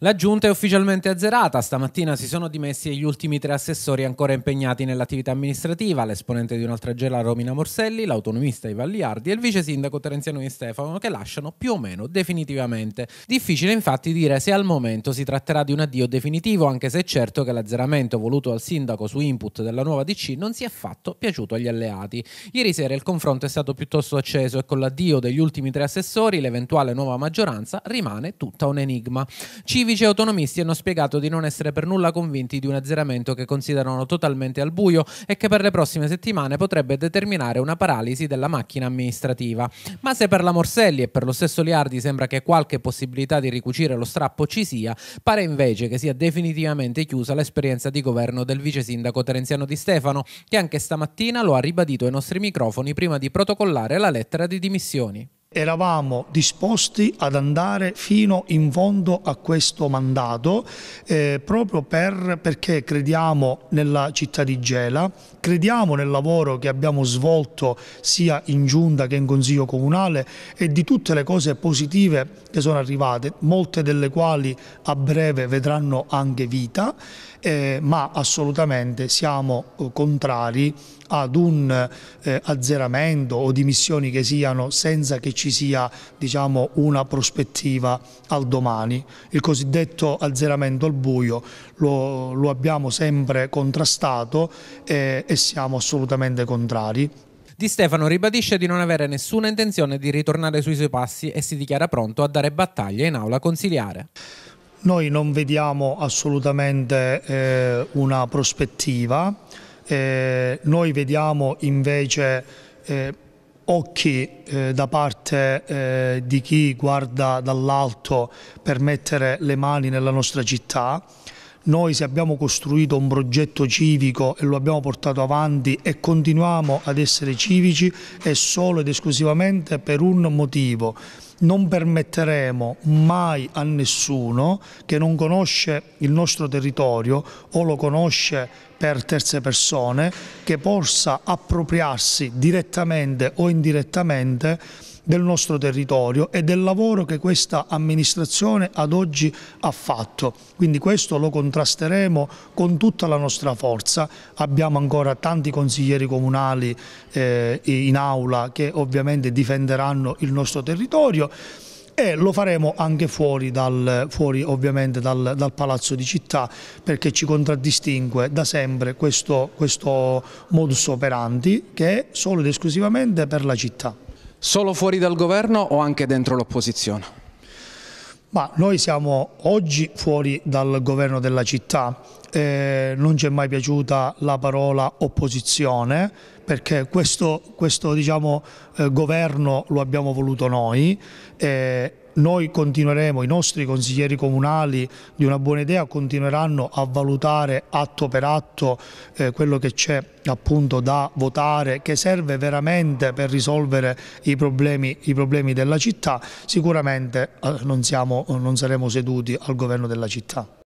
La giunta è ufficialmente azzerata. Stamattina si sono dimessi gli ultimi tre assessori ancora impegnati nell'attività amministrativa: l'esponente di un'altra gela Romina Morselli, l'autonomista Ivan Liardi e il vice sindaco Terenziano Di Stefano, che lasciano più o meno definitivamente. Difficile infatti dire se al momento si tratterà di un addio definitivo, anche se è certo che l'azzeramento voluto dal sindaco su input della nuova DC non si è affatto piaciuto agli alleati. Ieri sera il confronto è stato piuttosto acceso e con l'addio degli ultimi tre assessori l'eventuale nuova maggioranza rimane tutta un enigma. Ci Civici e autonomisti hanno spiegato di non essere per nulla convinti di un azzeramento che considerano totalmente al buio e che per le prossime settimane potrebbe determinare una paralisi della macchina amministrativa. Ma se per la Morselli e per lo stesso Liardi sembra che qualche possibilità di ricucire lo strappo ci sia, pare invece che sia definitivamente chiusa l'esperienza di governo del vice sindaco Terenziano Di Stefano, che anche stamattina lo ha ribadito ai nostri microfoni prima di protocollare la lettera di dimissioni eravamo disposti ad andare fino in fondo a questo mandato eh, proprio per, perché crediamo nella città di Gela, crediamo nel lavoro che abbiamo svolto sia in giunta che in consiglio comunale e di tutte le cose positive che sono arrivate, molte delle quali a breve vedranno anche vita, eh, ma assolutamente siamo eh, contrari ad un eh, azzeramento o dimissioni che siano senza che ci ci sia diciamo, una prospettiva al domani. Il cosiddetto azzeramento al buio lo, lo abbiamo sempre contrastato e, e siamo assolutamente contrari. Di Stefano ribadisce di non avere nessuna intenzione di ritornare sui suoi passi e si dichiara pronto a dare battaglia in aula consiliare. Noi non vediamo assolutamente eh, una prospettiva, eh, noi vediamo invece eh, occhi eh, da parte eh, di chi guarda dall'alto per mettere le mani nella nostra città. Noi se abbiamo costruito un progetto civico e lo abbiamo portato avanti e continuiamo ad essere civici è solo ed esclusivamente per un motivo. Non permetteremo mai a nessuno che non conosce il nostro territorio o lo conosce per terze persone che possa appropriarsi direttamente o indirettamente del nostro territorio e del lavoro che questa amministrazione ad oggi ha fatto. Quindi questo lo contrasteremo con tutta la nostra forza. Abbiamo ancora tanti consiglieri comunali eh, in aula che ovviamente difenderanno il nostro territorio e lo faremo anche fuori, dal, fuori ovviamente dal, dal, Palazzo di Città perché ci contraddistingue da sempre questo, questo modus operandi che è solo ed esclusivamente per la città. Solo fuori dal governo o anche dentro l'opposizione? Ma noi siamo oggi fuori dal governo della città, eh, non ci è mai piaciuta la parola opposizione perché questo, questo diciamo, eh, governo lo abbiamo voluto noi eh, noi continueremo, i nostri consiglieri comunali di una buona idea continueranno a valutare atto per atto eh, quello che c'è appunto da votare che serve veramente per risolvere i problemi, i problemi della città, sicuramente eh, non, siamo, non saremo seduti al governo della città.